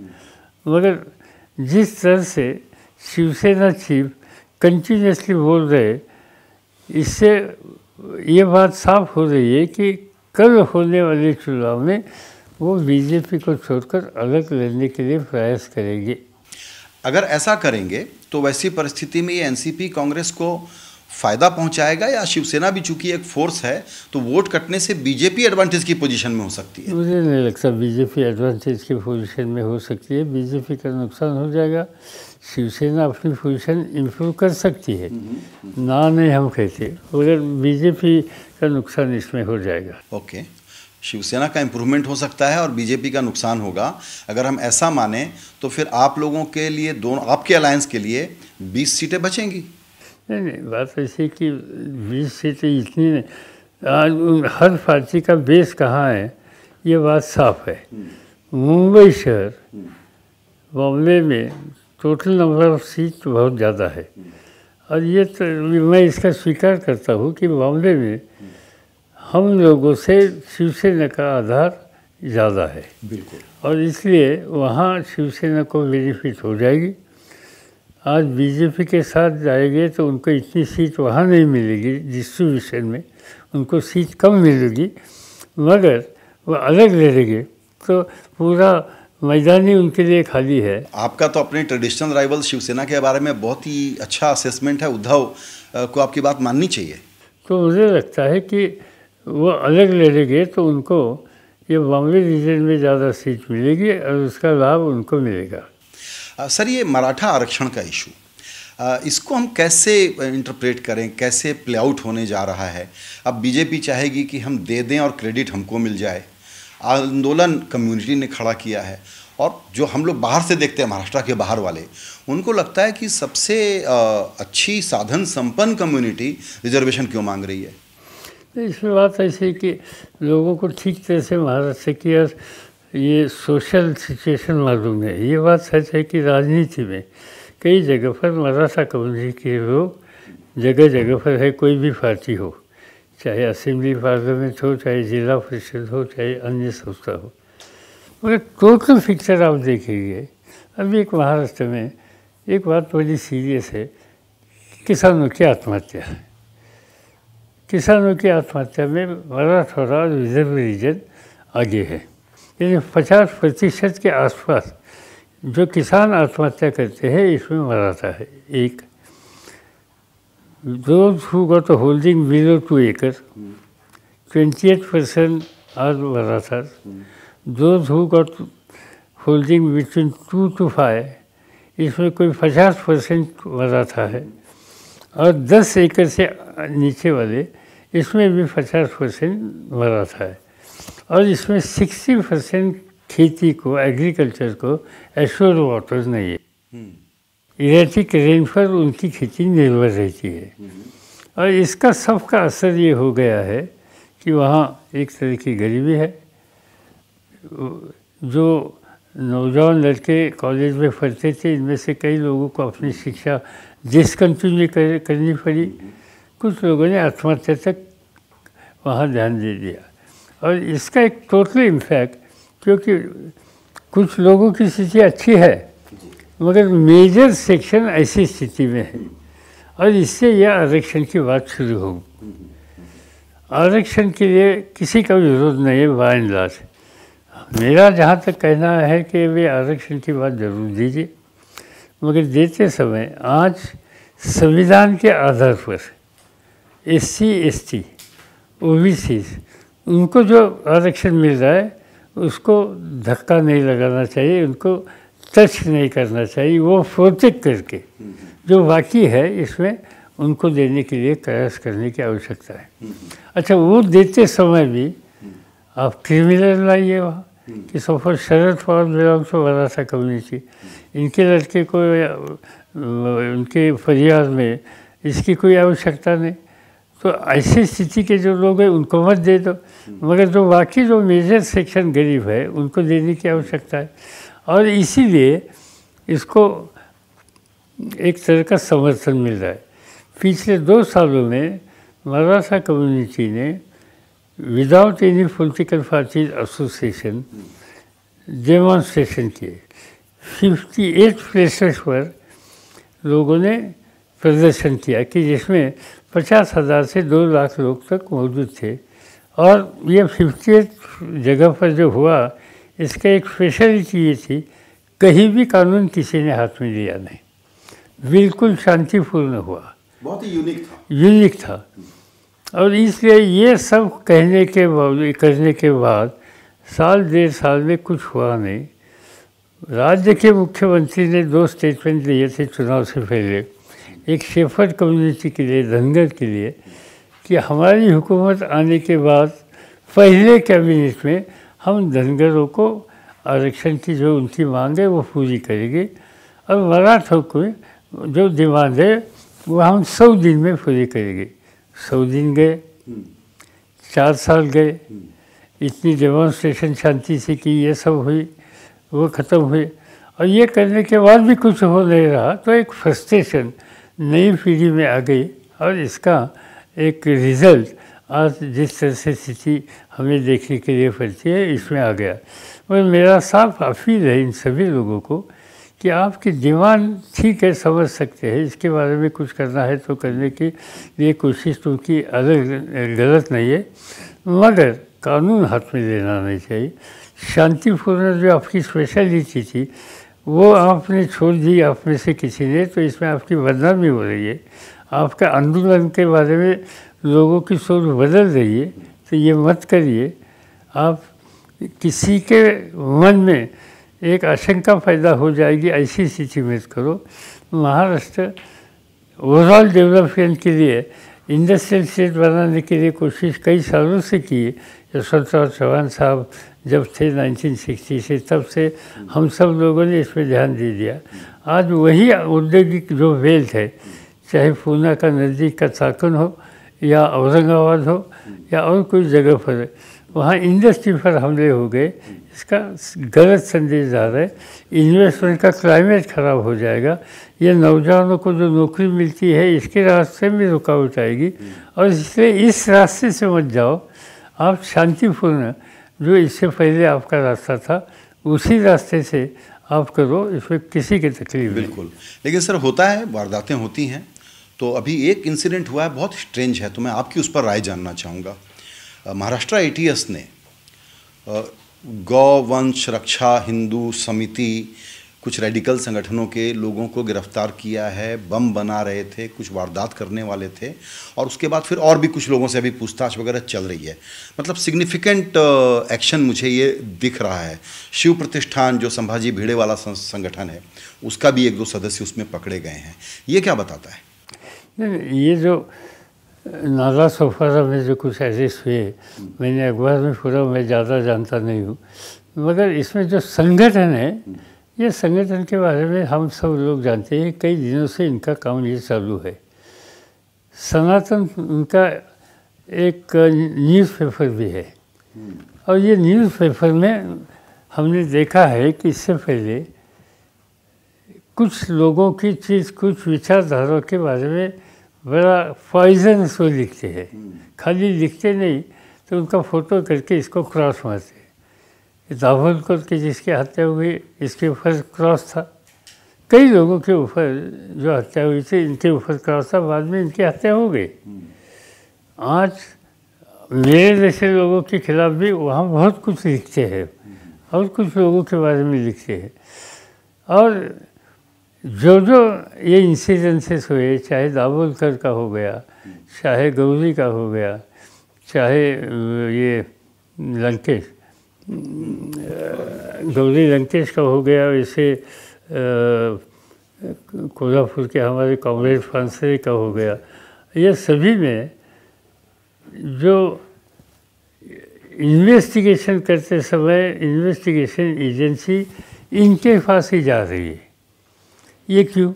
मगर जिस तरह से शिवसेना चीफ कंटिन्यूसली बोल रहे इससे ये बात साफ हो रही है कि कल होने वाले चुनाव में वो बीजेपी को छोड़कर अलग लड़ने के लिए प्रयास करेंगे अगर ऐसा करेंगे तो वैसी परिस्थिति में ये एनसीपी कांग्रेस को फायदा पहुंचाएगा या शिवसेना भी चूंकि एक फोर्स है तो वोट कटने से बीजेपी एडवांटेज की पोजीशन में हो सकती है मुझे नहीं लगता बीजेपी एडवांटेज की पोजीशन में हो सकती है बीजेपी का नुकसान हो जाएगा शिवसेना अपनी पोजीशन इम्प्रूव कर सकती है हम्म, हम्म, हम्म। ना नहीं हम कहते अगर बीजेपी का नुकसान इसमें हो जाएगा ओके शिवसेना का इम्प्रूवमेंट हो सकता है और बीजेपी का नुकसान होगा अगर हम ऐसा माने तो फिर आप लोगों के लिए दोनों आपके अलायंस के लिए 20 सीटें बचेंगी नहीं नहीं बात ऐसी कि 20 सीटें इतनी आज हर पार्टी का बेस कहाँ है ये बात साफ है मुंबई शहर बॉम्बे में टोटल नंबर ऑफ सीट बहुत ज़्यादा है और ये तो मैं इसका स्वीकार करता हूँ कि बॉम्बे में हम लोगों से शिवसेना का आधार ज़्यादा है बिल्कुल और इसलिए वहाँ शिवसेना को बेनिफिट हो जाएगी आज बीजेपी के साथ जाएंगे तो उनको इतनी सीट वहाँ नहीं मिलेगी डिस्ट्रीब्यूशन में उनको सीट कम मिलेगी मगर वो अलग लड़ेंगे तो पूरा मैदान ही उनके लिए खाली है आपका तो अपने ट्रेडिशनल राइवल शिवसेना के बारे में बहुत ही अच्छा असेसमेंट है उद्धव को आपकी बात माननी चाहिए तो मुझे लगता है कि वो अलग ले लेंगे तो उनको ये बॉम्बे रीजन में ज़्यादा सीट मिलेगी और उसका लाभ उनको मिलेगा सर ये मराठा आरक्षण का इशू इसको हम कैसे इंटरप्रेट करें कैसे प्ले आउट होने जा रहा है अब बीजेपी चाहेगी कि हम दे दें और क्रेडिट हमको मिल जाए आंदोलन कम्युनिटी ने खड़ा किया है और जो हम लोग बाहर से देखते हैं महाराष्ट्र के बाहर वाले उनको लगता है कि सबसे अच्छी साधन संपन्न कम्युनिटी रिजर्वेशन क्यों मांग रही है तो इसमें बात ऐसी कि लोगों को ठीक तरह से महाराज से किया यार ये सोशल सिचुएशन मालूम है ये बात सच है कि राजनीति में कई जगह पर मदरसा कम्युनिटी के लोग जगह जगह पर है कोई भी पार्टी हो चाहे असेंबली पार्लियामेंट हो चाहे जिला परिषद हो चाहे अन्य संस्था हो मगर टोटल पिक्चर आप देखेंगे अभी एक महाराष्ट्र में एक बात बड़ी सीरियस है किसानों की आत्महत्या है किसानों की आत्महत्या में मराठवाड़ा और विदर्भ रीजन आगे है यानी पचास प्रतिशत के आसपास जो किसान आत्महत्या करते हैं इसमें मराठा है एक दो who got a holding below 2 acres, 28% are Marathas. Mm. Those who holding between two two five इसमें कोई पचास परसेंट मराठा है और दस एकड़ से नीचे वाले इसमें भी पचास परसेंट मरा था और इसमें सिक्सटी परसेंट खेती को एग्रीकल्चर को एश्योर वाटर नहीं है इलेक्ट्रिक रेन पर उनकी खेती निर्भर रहती है हम्म। और इसका सबका असर ये हो गया है कि वहाँ एक तरह की गरीबी है जो नौजवान लड़के कॉलेज में पढ़ते थे इनमें से कई लोगों को अपनी शिक्षा डिसकन्टिन्यू करनी पड़ी हम्म। कुछ लोगों ने आत्महत्या तक वहाँ ध्यान दे दिया और इसका एक टोटल इम्फैक्ट क्योंकि कुछ लोगों की स्थिति अच्छी है मगर मेजर सेक्शन ऐसी स्थिति में है और इससे यह आरक्षण की बात शुरू हो आरक्षण के लिए किसी का विरोध नहीं है बाइन लाश मेरा जहाँ तक कहना है कि वे आरक्षण की बात जरूर दीजिए मगर देते समय आज संविधान के आधार पर S C S T O B C उनको जो आरक्षण मिल रहा है उसको धक्का नहीं लगाना चाहिए उनको टच नहीं करना चाहिए वो प्रोटेक्ट करके जो बाकी है इसमें उनको देने के लिए प्रयास करने की आवश्यकता है अच्छा वो देते समय भी आप क्रिमिनल लाइए वहाँ कि सफर शरद पवार बिलोंग टू था कम्युनिटी इनके लड़के को उनके परिवार में इसकी कोई आवश्यकता नहीं तो ऐसी स्थिति के जो लोग हैं उनको मत दे दो मगर जो बाकी जो मेजर सेक्शन गरीब है उनको देने की आवश्यकता है और इसीलिए इसको एक तरह का समर्थन मिल रहा है पिछले दो सालों में मराठा कम्युनिटी ने without any political parties association demonstration किए 58 एट पर लोगों ने प्रदर्शन किया कि जिसमें पचास हज़ार से दो लाख लोग तक मौजूद थे और ये फिफ्टी जगह पर जो हुआ इसका एक स्पेशलिटी ये थी कहीं भी कानून किसी ने हाथ में लिया नहीं बिल्कुल शांतिपूर्ण हुआ बहुत ही यूनिक था यूनिक था और इसलिए ये सब कहने के बाद करने के बाद साल डेढ़ साल में कुछ हुआ नहीं राज्य के मुख्यमंत्री ने दो स्टेटमेंट लिए थे चुनाव से पहले एक शेफर कम्युनिटी के लिए धनगर के लिए कि हमारी हुकूमत आने के बाद पहले कैबिनेट में हम धनगरों को आरक्षण की जो उनकी मांग है वो पूरी करेंगे और मराठों को जो डिमांड है वो हम सौ दिन में पूरी करेंगे सौ दिन गए चार साल गए इतनी डेमोन्स्ट्रेशन शांति से कि ये सब हुई वो ख़त्म हुई और ये करने के बाद भी कुछ हो नहीं रहा तो एक फ्रस्ट्रेशन नई पीढ़ी में आ गई और इसका एक रिज़ल्ट आज जिस तरह से स्थिति हमें देखने के लिए पड़ती है इसमें आ गया और मेरा साफ अपील है इन सभी लोगों को कि आपकी दीवान ठीक है समझ सकते हैं इसके बारे में कुछ करना है तो करने की ये कोशिश तो की अलग गलत नहीं है मगर कानून हाथ में लेना नहीं चाहिए शांतिपूर्ण जो आपकी स्पेशलिटी थी वो आपने छोड़ दी आप में से किसी ने तो इसमें आपकी बदनामी हो रही है आपका आंदोलन के बारे में लोगों की सोच बदल रही है तो ये मत करिए आप किसी के मन में एक आशंका पैदा हो जाएगी ऐसी स्थिति में करो महाराष्ट्र ओवरऑल डेवलपमेंट के लिए इंडस्ट्रियल स्टेट बनाने के लिए कोशिश कई सालों से की यशवंतराव चौहान साहब जब थे 1960 से तब से हम सब लोगों ने इस पर ध्यान दे दिया आज वही औद्योगिक जो वेल्थ है चाहे पूना का नज़दीक का साकुन हो या औरंगाबाद हो या और कोई जगह पर वहाँ इंडस्ट्री पर हमले हो गए इसका गलत संदेश आ रहा है इन्वेस्टमेंट का क्लाइमेट ख़राब हो जाएगा ये नौजवानों को जो नौकरी मिलती है इसके रास्ते में रुकावट आएगी और इसलिए इस रास्ते से मत जाओ आप शांतिपूर्ण जो इससे पहले आपका रास्ता था उसी रास्ते से आप करो इसमें किसी की तकलीफ बिल्कुल लेकिन सर होता है वारदातें होती हैं तो अभी एक इंसिडेंट हुआ है बहुत स्ट्रेंज है तो मैं आपकी उस पर राय जानना चाहूँगा महाराष्ट्र ए ने गौ वंश रक्षा हिंदू समिति कुछ रेडिकल संगठनों के लोगों को गिरफ्तार किया है बम बना रहे थे कुछ वारदात करने वाले थे और उसके बाद फिर और भी कुछ लोगों से अभी पूछताछ वगैरह चल रही है मतलब सिग्निफिकेंट एक्शन uh, मुझे ये दिख रहा है शिव प्रतिष्ठान जो संभाजी भिड़े वाला संगठन है उसका भी एक दो सदस्य उसमें पकड़े गए हैं ये क्या बताता है ये जो नाला सोफारा में जो कुछ ऐसे हुए मैंने अखबार में छोड़ा मैं ज़्यादा जानता नहीं हूँ मगर इसमें जो संगठन है हम्म। ये संगठन के बारे में हम सब लोग जानते हैं कई दिनों से इनका काम ये चालू है सनातन उनका एक न्यूज़पेपर भी है हम्म। और ये न्यूज़पेपर में हमने देखा है कि इससे पहले कुछ लोगों की चीज़ कुछ विचारधारा के बारे में बड़ा पॉइजन सो लिखते हैं हम्म। खाली लिखते नहीं तो उनका फ़ोटो करके इसको क्रॉस मारते दाभोलकर की जिसकी हत्या हुई इसके ऊपर क्रॉस था कई लोगों के ऊपर जो हत्या हुई थी इनके ऊपर क्रॉस था बाद में इनकी हत्या हो गई आज मेरे जैसे लोगों के खिलाफ भी वहाँ बहुत कुछ लिखते हैं और कुछ लोगों के बारे में लिखते हैं और जो जो ये इंसिडेंसेस हुए चाहे दाभोलकर का हो गया चाहे गौरी का हो गया चाहे ये लंकेश गौरी लंकेश का हो गया वैसे कोल्हापुर के हमारे कॉमरेड फांसरे का हो गया ये सभी में जो इन्वेस्टिगेशन करते समय इन्वेस्टिगेशन एजेंसी इनके पास ही जा रही है ये क्यों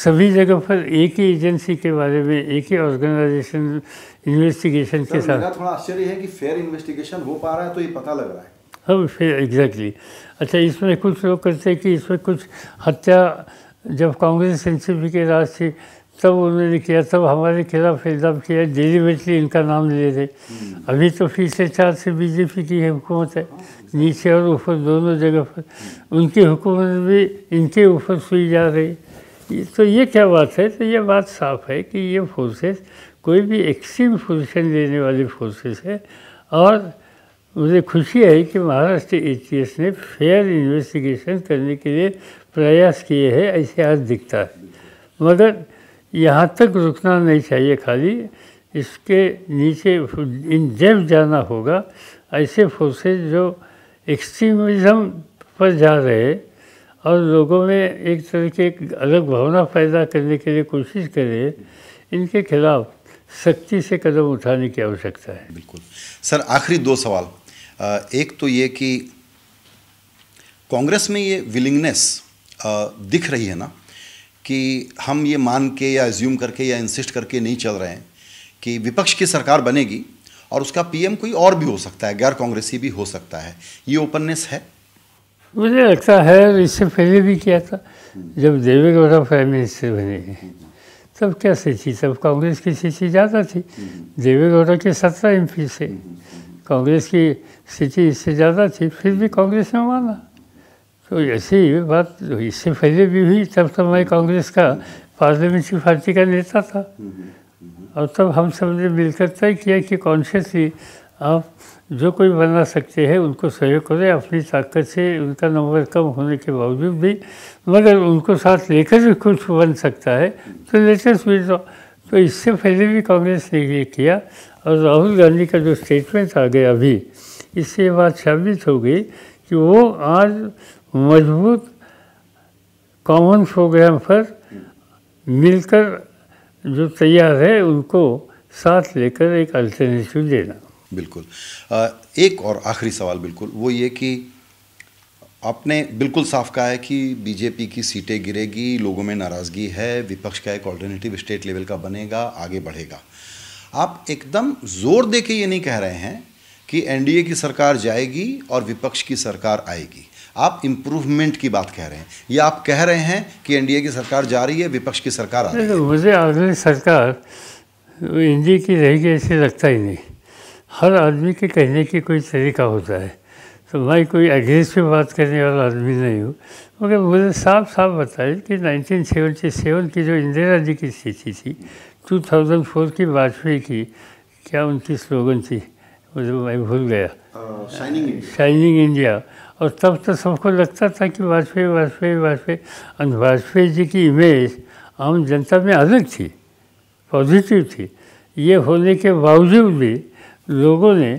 सभी जगह पर एक ही एजेंसी के बारे में एक ही ऑर्गेनाइजेशन इन्वेस्टिगेशन के साथ थोड़ा आश्चर्य है कि फेयर इन्वेस्टिगेशन हो पा रहा है तो ये पता लग रहा है हम फेयर एग्जैक्टली अच्छा इसमें कुछ लोग करते हैं कि इसमें कुछ हत्या जब कांग्रेस एन सी पी के राज थी तब उन्होंने किया तब हमारे खिलाफ इल्ज़ाम किया डेलीवेटली इनका नाम ले रहे हम्म। अभी तो पिछले चार से बीजेपी की हुकूमत है हाँ, नीचे और ऊपर दोनों जगह पर हम्म। उनकी हुकूमत भी इनके ऊपर सुई जा रही तो ये क्या बात है तो ये बात साफ है कि ये फोर्सेस कोई भी एक्सट्रीम पोजिशन देने वाली फोर्सेस है और मुझे खुशी है कि महाराष्ट्र एटीएस ने फेयर इन्वेस्टिगेशन करने के लिए प्रयास किए हैं ऐसे आज दिखता है मगर यहाँ तक रुकना नहीं चाहिए खाली इसके नीचे इन जेब जाना होगा ऐसे फोर्सेज जो एक्सट्रीमिज़म पर जा रहे हैं और लोगों में एक तरह की एक अलग भावना पैदा करने के लिए कोशिश करें इनके खिलाफ सख्ती से कदम उठाने की आवश्यकता है बिल्कुल सर आखिरी दो सवाल एक तो ये कि कांग्रेस में ये विलिंगनेस दिख रही है ना कि हम ये मान के या एज्यूम करके या इंसिस्ट करके नहीं चल रहे हैं कि विपक्ष की सरकार बनेगी और उसका पीएम कोई और भी हो सकता है गैर कांग्रेसी भी हो सकता है ये ओपननेस है मुझे लगता है इससे पहले भी किया था जब देवेगौड़ा प्राइम मिनिस्टर बने तब सी थी तब कांग्रेस की स्थिति ज़्यादा थी देवेगौड़ा के सत्रह एम से कांग्रेस की स्थिति इससे ज़्यादा थी फिर भी कांग्रेस ने माना तो ऐसी बात तो इससे पहले भी हुई तब तो मैं कांग्रेस का पार्लियामेंट्री पार्टी का नेता था और तब हम सब ने मिलकर तय किया कि कॉन्शियसली आप जो कोई बना सकते हैं उनको सहयोग करें अपनी ताकत से उनका नंबर कम होने के बावजूद भी मगर उनको साथ लेकर भी कुछ बन सकता है तो लेटेस्ट भी तो इससे पहले भी कांग्रेस ने ये किया और राहुल गांधी का जो स्टेटमेंट आ गया अभी इससे ये बात साबित हो गई कि वो आज मजबूत कॉमन प्रोग्राम पर मिलकर जो तैयार है उनको साथ लेकर एक अल्टरनेटिव देना बिल्कुल एक और आखिरी सवाल बिल्कुल वो ये कि आपने बिल्कुल साफ कहा है कि बीजेपी की सीटें गिरेगी लोगों में नाराज़गी है विपक्ष का एक ऑल्टरनेटिव स्टेट लेवल का बनेगा आगे बढ़ेगा आप एकदम जोर दे के ये नहीं कह रहे हैं कि एनडीए की सरकार जाएगी और विपक्ष की सरकार आएगी आप इम्प्रूवमेंट की बात कह रहे हैं या आप कह रहे हैं कि एनडीए की सरकार जा रही है विपक्ष की सरकार आ रही है मुझे अगली सरकार एनडीए की रहेगी ऐसे लगता ही नहीं हर आदमी के कहने की कोई तरीका होता है तो मैं कोई अगेंस्ट में बात करने वाला आदमी नहीं हूँ मगर मुझे साफ साफ बताया कि 1977 की जो इंदिरा जी की स्थिति थी 2004 की वाजपेयी की क्या उनकी स्लोगन थी मुझे मैं भूल गया शाइनिंग इंडिया और तब तो सबको लगता था कि वाजपेयी वाजपेयी वाजपेयी और वाजपेयी जी की इमेज आम जनता में अलग थी पॉजिटिव थी ये होने के बावजूद भी लोगों ने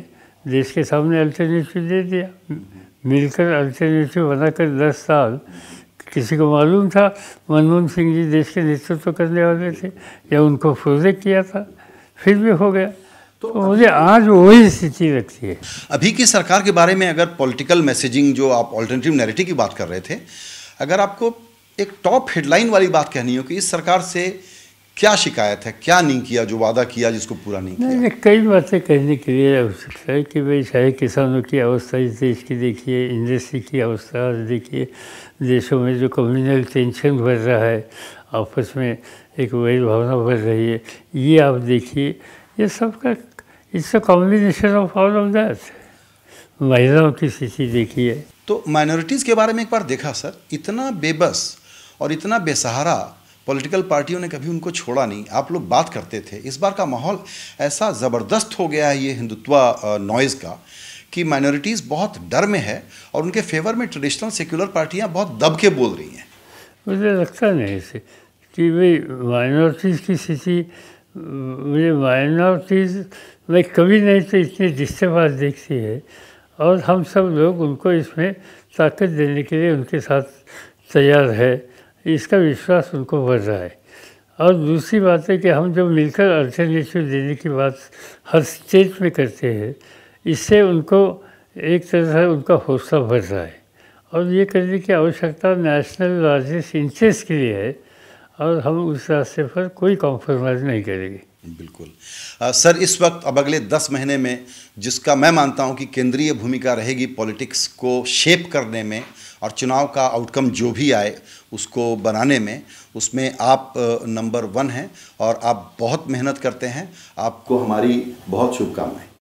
देश के सामने अल्टरनेटिव दे दिया मिलकर अल्टरनेटिव बनाकर दस साल किसी को मालूम था मनमोहन सिंह जी देश के नेतृत्व करने वाले थे या उनको फुर्जे किया था फिर भी हो गया तो, तो मुझे आज वही स्थिति रखती है अभी की सरकार के बारे में अगर पॉलिटिकल मैसेजिंग जो आप ऑल्टरनेटिव नैरेटिव की बात कर रहे थे अगर आपको एक टॉप हेडलाइन वाली बात कहनी हो कि इस सरकार से क्या शिकायत है क्या नहीं किया जो वादा किया जिसको पूरा नहीं, नहीं किया नहीं कई बातें कहने के लिए आवश्यकता है कि भाई चाहे किसानों की अवस्था इस देश की देखिए इंडस्ट्री की अवस्था देखिए देशों में जो कम्युनल टेंशन बढ़ रहा है आपस में एक वही भावना बढ़ रही है ये आप देखिए ये का it's a combination of all of that महिलाओं की स्थिति देखिए तो माइनॉरिटीज़ के बारे में एक बार देखा सर इतना बेबस और इतना बेसहारा पॉलिटिकल पार्टियों ने कभी उनको छोड़ा नहीं आप लोग बात करते थे इस बार का माहौल ऐसा ज़बरदस्त हो गया है ये हिंदुत्वा नॉइज़ का कि माइनॉरिटीज़ बहुत डर में है और उनके फेवर में ट्रेडिशनल सेक्युलर पार्टियाँ बहुत दब के बोल रही हैं मुझे लगता नहीं इसे कि भाई माइनॉरिटीज़ की स्थिति मुझे माइनॉरिटीज़ में कभी नहीं तो इतनी डिस्टेबाज देखती है और हम सब लोग उनको इसमें ताकत देने के लिए उनके साथ तैयार है इसका विश्वास उनको बढ़ रहा है और दूसरी बात है कि हम जब मिलकर अल्टरनेटिव देने की बात हर स्टेज में करते हैं इससे उनको एक तरह से उनका हौसला बढ़ रहा है और ये करने की आवश्यकता नेशनल लार्जेस्ट इंटरेस्ट के लिए है और हम उस रास्ते पर कोई कॉम्प्रोमाइज़ नहीं करेंगे बिल्कुल आ, सर इस वक्त अब अगले दस महीने में जिसका मैं मानता हूँ कि केंद्रीय भूमिका रहेगी पॉलिटिक्स को शेप करने में और चुनाव का आउटकम जो भी आए उसको बनाने में उसमें आप नंबर वन हैं और आप बहुत मेहनत करते हैं आपको हमारी बहुत शुभकामनाएं